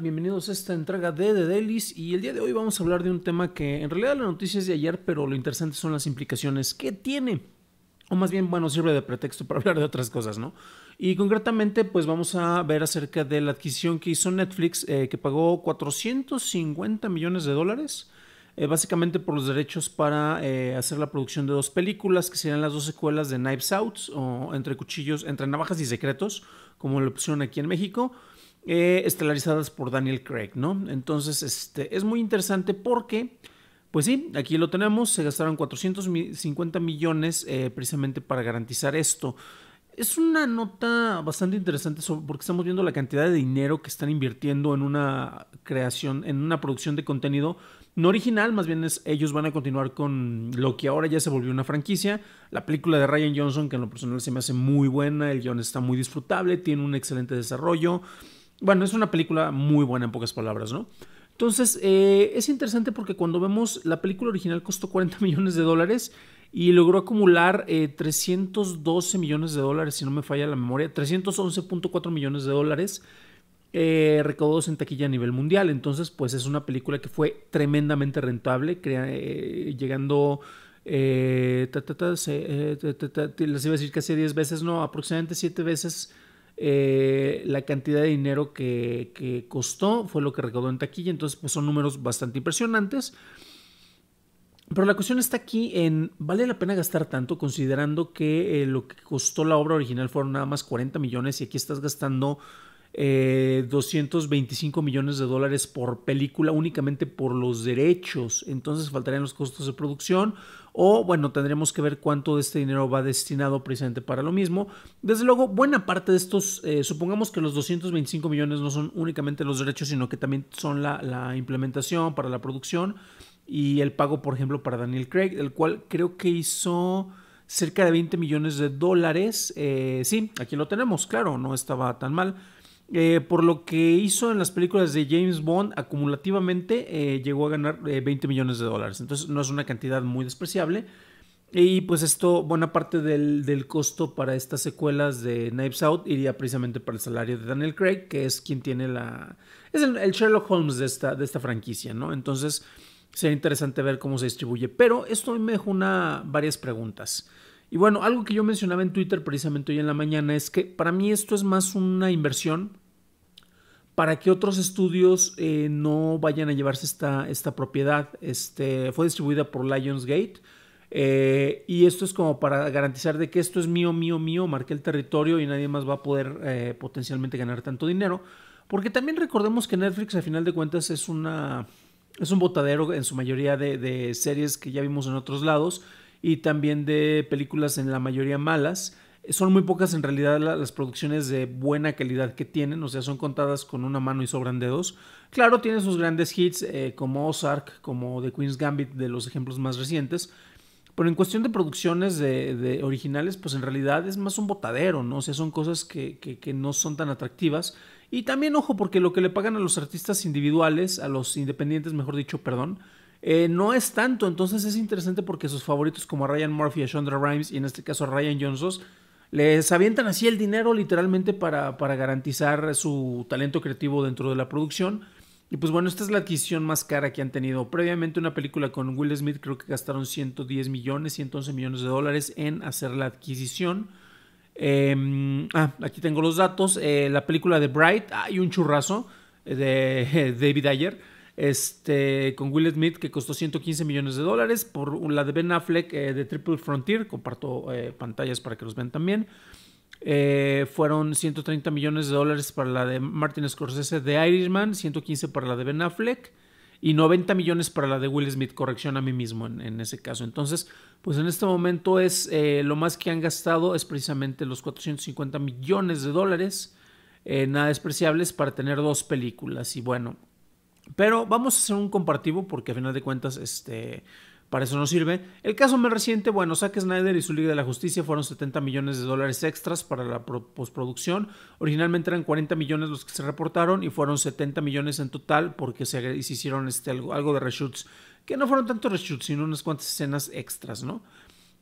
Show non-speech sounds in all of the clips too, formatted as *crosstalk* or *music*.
Bienvenidos a esta entrega de The Delis y el día de hoy vamos a hablar de un tema que en realidad la noticia es de ayer, pero lo interesante son las implicaciones que tiene. O más bien, bueno, sirve de pretexto para *laughs* hablar de otras cosas, ¿no? Y concretamente, pues vamos a ver acerca de la adquisición que hizo Netflix, eh, que pagó 450 millones de dólares, eh, básicamente por los derechos para eh, hacer la producción de dos películas, que serían las dos secuelas de Knives Out, o Entre Cuchillos, Entre Navajas y Secretos, como lo pusieron aquí en México. Eh, estelarizadas por Daniel Craig, ¿no? Entonces, este, es muy interesante porque, pues sí, aquí lo tenemos, se gastaron 450 millones eh, precisamente para garantizar esto. Es una nota bastante interesante porque estamos viendo la cantidad de dinero que están invirtiendo en una creación, en una producción de contenido no original, más bien es, ellos van a continuar con lo que ahora ya se volvió una franquicia. La película de Ryan Johnson, que en lo personal se me hace muy buena, el guión está muy disfrutable, tiene un excelente desarrollo. Bueno, es una película muy buena en pocas palabras, ¿no? Entonces, eh, es interesante porque cuando vemos la película original costó 40 *laughs* millones de dólares y logró acumular 312 eh, millones de dólares, si no me falla la memoria, 311.4 millones de dólares eh, recaudados en taquilla a nivel mundial. Entonces, pues es una película que fue tremendamente rentable, llegando... Eh, las iba a decir casi 10 veces, no, aproximadamente 7 veces eh, la cantidad de dinero que, costó fue lo que recaudó en taquilla, entonces pues son números bastante impresionantes. Pero la cuestión está aquí en, ¿vale la pena gastar tanto considerando que eh, lo que costó la obra original fueron nada más 40 millones y aquí estás gastando 225 eh, millones de dólares por película únicamente por los derechos. Entonces faltarían los costos de producción. O bueno, tendremos que ver cuánto de este dinero va destinado precisamente para lo mismo. Desde luego, buena parte de estos, eh, supongamos que los 225 millones no son únicamente los derechos, sino que también son la, implementación para la producción y el pago, por ejemplo, para Daniel Craig, el cual creo que hizo cerca de 20 millones de dólares. Eh, sí, aquí lo tenemos, claro, no estaba tan mal. Eh, por lo que hizo en las películas de James Bond, acumulativamente eh, llegó a ganar 20 eh, millones de dólares. Entonces no es una cantidad muy despreciable. Y pues esto, buena parte del, costo para estas secuelas de Knives Out iría precisamente para el salario de Daniel Craig, que es quien tiene la... Es el, Sherlock Holmes de esta, de esta franquicia, ¿no? Entonces sería interesante ver cómo se distribuye. Pero esto me dejó una, varias preguntas. Y bueno, algo que yo mencionaba en Twitter precisamente hoy en la mañana es que para mí esto es más una inversión para que otros estudios eh, no vayan a llevarse esta, esta propiedad. Este, fue distribuida por Lionsgate. Eh, y esto es como para garantizar de que esto es mío, mío, mío, marqué el territorio y nadie más va a poder eh, potencialmente ganar tanto dinero. Porque también recordemos que Netflix, a final de cuentas, es una. es un botadero en su mayoría de series que ya vimos en otros lados. Y también de películas en la mayoría malas. Son muy pocas en realidad las producciones de buena calidad que tienen, o sea, son contadas con una mano y sobran dedos. Claro, tiene sus grandes hits eh, como Ozark, como The Queen's Gambit, de los ejemplos más recientes. Pero en cuestión de producciones de, originales, pues en realidad es más un botadero, ¿no? O sea, son cosas que, no son tan atractivas. Y también, ojo, porque lo que le pagan a los artistas individuales, a los independientes, mejor dicho, perdón, eh, no es tanto. Entonces es interesante porque sus favoritos como Ryan Murphy, a Chandra Rhimes y en este caso a Ryan Johnson les avientan así el dinero literalmente para, para garantizar su talento creativo dentro de la producción. Y pues bueno, esta es la adquisición más cara que han tenido. Previamente una película con Will Smith creo que gastaron 110 millones, 111 millones de dólares en hacer la adquisición. Em, ah, aquí tengo los datos. Eh, la película de Bright, hay un churrazo eh, de *laughs* David Ayer este, con Will Smith, que costó 115 millones de dólares, por la de Ben Affleck eh, de Triple Frontier, comparto eh, pantallas para que los vean también. Eh, fueron 130 millones de dólares para la de Martin Scorsese de Irishman, 115 para la de Ben Affleck y 90 millones para la de Will Smith, corrección a mí mismo en, ese caso. Entonces, pues en este momento es lo más que han gastado es precisamente los 450 millones de dólares, nada despreciables, para tener dos películas. Y bueno, pero vamos a hacer un compartivo porque a final de cuentas, este, para eso no sirve. El caso más reciente, bueno, Zack Snyder y su Liga de la Justicia fueron 70 millones de dólares extras para la postproducción. Originalmente eran 40 millones los que se reportaron y fueron 70 millones en total porque se, hicieron este, algo, de reshoots, que no fueron tantos reshoots, sino unas cuantas escenas extras, ¿no?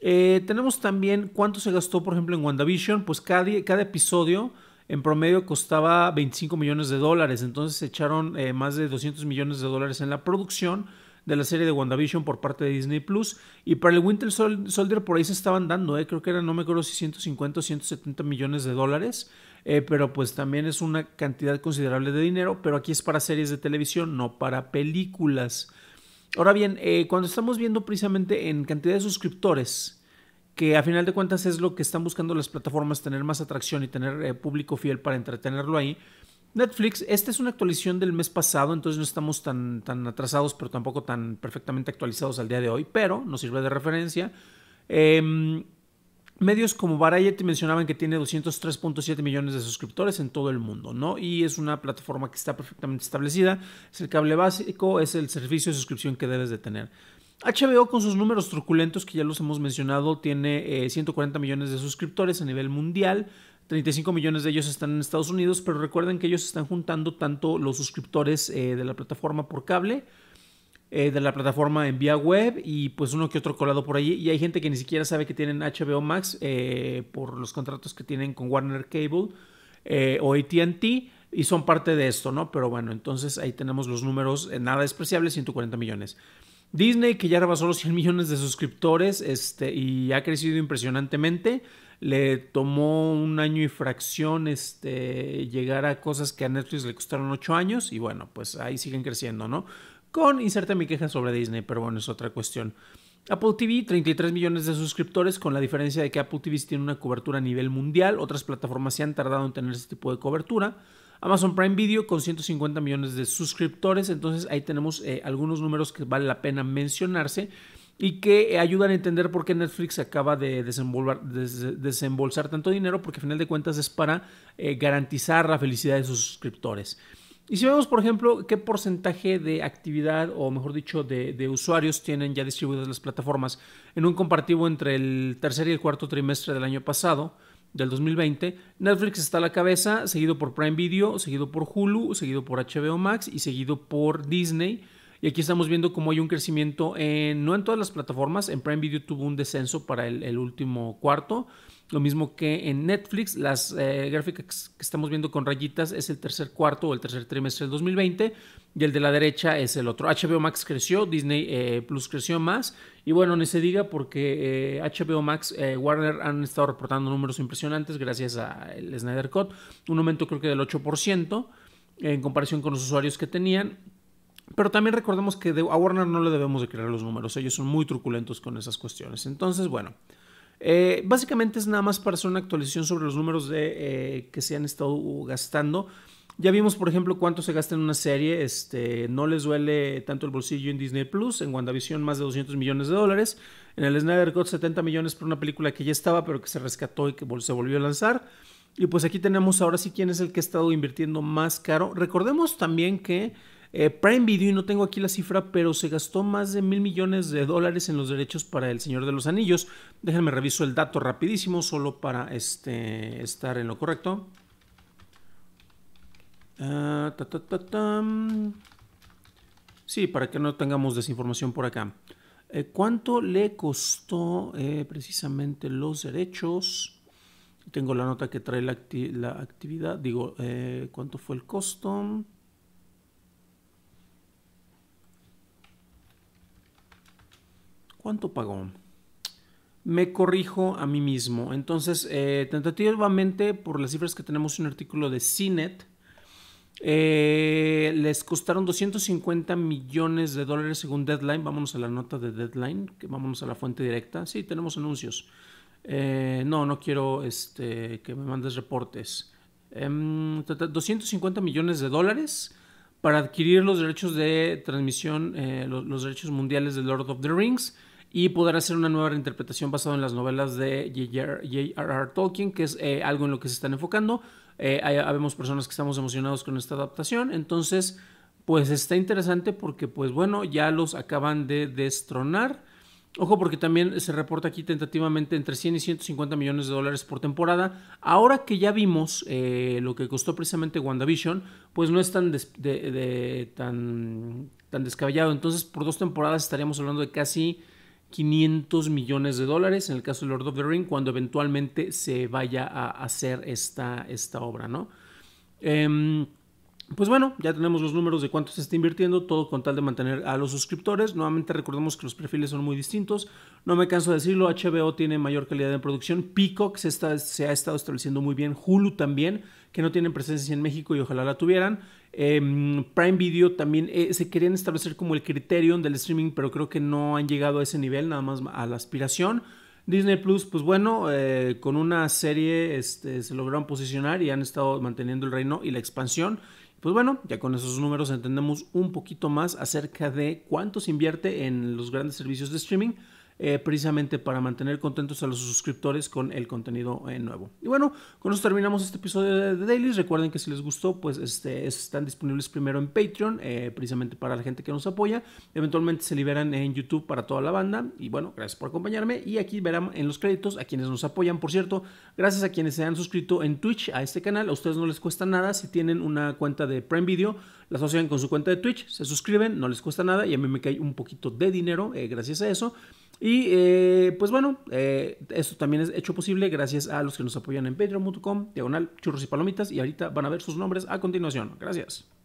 Eh, tenemos también cuánto se gastó, por ejemplo, en WandaVision. Pues cada episodio en promedio costaba 25 millones de dólares. Entonces se echaron eh, más de 200 millones de dólares en la producción de la serie de WandaVision por parte de Disney Plus. Y para el Winter Soldier por ahí se estaban dando, eh, creo que eran, no me acuerdo si 150 o 170 millones de dólares. Eh, pero pues también es una cantidad considerable de dinero. Pero aquí es para series de televisión, no para películas. Ahora bien, cuando estamos viendo precisamente en cantidad de suscriptores, que a final de cuentas es lo que están buscando las plataformas, tener más atracción y tener eh, público fiel para entretenerlo ahí. Netflix, esta es una actualización del mes pasado, entonces no estamos tan, tan atrasados, pero tampoco tan perfectamente actualizados al día de hoy, pero nos sirve de referencia. Em, medios como Variety mencionaban que tiene 203.7 millones de suscriptores en todo el mundo, ¿no? Y es una plataforma que está perfectamente establecida, es el cable básico, es el servicio de suscripción que debes de tener. HBO con sus números truculentos que ya los hemos mencionado tiene 140 eh, millones de suscriptores a nivel mundial, 35 millones de ellos están en Estados Unidos, pero recuerden que ellos están juntando tanto los suscriptores eh, de la plataforma por cable, eh, de la plataforma en vía web y pues uno que otro colado por allí. Y hay gente que ni siquiera sabe que tienen HBO Max por los contratos que tienen con Warner Cable o ATT y son parte de esto, ¿no? Pero bueno, entonces ahí tenemos los números nada despreciables, 140 millones. Disney, que ya rebasó solo 100 millones de suscriptores este, y ha crecido impresionantemente, le tomó un año y fracción este, llegar a cosas que a Netflix le costaron 8 años y bueno, pues ahí siguen creciendo, ¿no? Con inserta mi queja sobre Disney, pero bueno, es otra cuestión. Apple TV, 33 millones de suscriptores, con la diferencia de que Apple TV tiene una cobertura a nivel mundial, otras plataformas se han tardado en tener ese tipo de cobertura. Amazon Prime Video con 150 millones de suscriptores. Entonces ahí tenemos eh, algunos números que vale la pena mencionarse y que eh, ayudan a entender por qué Netflix acaba de desembolsar tanto dinero, porque a final de cuentas es para eh, garantizar la felicidad de sus suscriptores. Y si vemos, por ejemplo, qué porcentaje de actividad, o mejor dicho, de, de, usuarios tienen ya distribuidas las plataformas, en un comparativo entre el tercer y el cuarto trimestre del año pasado, del 2020, Netflix está a la cabeza, seguido por Prime Video, seguido por Hulu, seguido por HBO Max y seguido por Disney y aquí estamos viendo cómo hay un crecimiento, en, no en todas las plataformas, en Prime Video tuvo un descenso para el, último cuarto. Lo mismo que en Netflix, las eh, gráficas que estamos viendo con rayitas es el tercer cuarto o el tercer trimestre del 2020 y el de la derecha es el otro. HBO Max creció, Disney eh, Plus creció más y bueno, ni se diga porque HBO eh, Max, Warner han estado reportando números impresionantes gracias al Snyder Cut, un aumento creo que del 8% en comparación con los usuarios que tenían pero también recordemos que a Warner no le debemos de creer los números, ellos son muy truculentos con esas cuestiones. Entonces, bueno, eh, básicamente es nada más para hacer una actualización sobre los números de, eh, que se han estado gastando. Ya vimos, por ejemplo, cuánto se gasta en una serie. Este, no les duele tanto el bolsillo en Disney Plus. En WandaVision, más de 200 millones de dólares. En el Snyder Cut, 70 millones por una película que ya estaba, pero que se rescató y que se volvió a lanzar. Y pues aquí tenemos ahora sí quién es el que ha estado invirtiendo más caro. Recordemos también que eh, Prime Video, y no tengo aquí la cifra, pero se gastó más de mil millones de dólares en los derechos para El Señor de los Anillos. Déjenme reviso el dato rapidísimo, solo para este, estar en lo correcto. Ah, sí, para que no tengamos desinformación por acá. Eh, ¿Cuánto le costó eh, precisamente los derechos? Tengo la nota que trae la, la actividad. Digo, ¿cuánto fue el costo? ¿Cuánto pagó? Me corrijo a mí mismo. Entonces, eh, tentativamente, por las cifras que tenemos, un artículo de CINET, eh, les costaron 250 millones de dólares según Deadline. Vámonos a la nota de Deadline, que vámonos a la fuente directa. Sí, tenemos anuncios. Eh, no, no quiero este, que me mandes reportes. 250 em, millones de dólares para adquirir los derechos de transmisión, los, derechos mundiales de Lord of the Rings y poder hacer una nueva reinterpretación basada en las novelas de J.R.R. Tolkien, que es eh, algo en lo que se están enfocando. Eh, hay, habemos personas que estamos emocionados con esta adaptación, entonces pues está interesante porque pues bueno, ya los acaban de destronar. Ojo porque también se reporta aquí tentativamente entre 100 y 150 millones de dólares por temporada. Ahora que ya vimos eh, lo que costó precisamente WandaVision, pues no es tan, tan descabellado. Entonces por dos temporadas estaríamos hablando de casi 500 millones de dólares en el caso de Lord of the Ring cuando eventualmente se vaya a hacer esta, esta obra, ¿no? Em, pues bueno, ya tenemos los números de cuánto se está invirtiendo, todo con tal de mantener a los suscriptores. Nuevamente recordemos que los perfiles son muy distintos. No me canso de decirlo, HBO tiene mayor calidad de producción, Peacock se, está, se ha estado estableciendo muy bien, Hulu también, que no tienen presencia en México y ojalá la tuvieran. Em, Prime Video también eh, se querían establecer como el criterio del streaming, pero creo que no han llegado a ese nivel, nada más a la aspiración. Disney Plus, pues bueno, eh, con una serie este, se lograron posicionar y han estado manteniendo el reino y la expansión. Pues bueno, ya con esos números entendemos un poquito más acerca de cuánto se invierte en los grandes servicios de streaming eh, precisamente para mantener contentos a los suscriptores con el contenido eh, nuevo. Y bueno, con eso terminamos este episodio de, Daily. Recuerden que si les gustó, pues este, están disponibles primero en Patreon, eh, precisamente para la gente que nos apoya. Eventualmente se liberan en YouTube para toda la banda. Y bueno, gracias por acompañarme. Y aquí verán en los créditos a quienes nos apoyan. Por cierto, gracias a quienes se han suscrito en Twitch a este canal. A ustedes no les cuesta nada si tienen una cuenta de Prime Video la asocian con su cuenta de Twitch, se suscriben, no les cuesta nada y a mí me cae un poquito de dinero gracias a eso. Y eh, pues bueno, eh, esto también es hecho posible gracias a los que nos apoyan en patreon.com, diagonal, churros y palomitas. Y ahorita van a ver sus nombres a continuación. Gracias.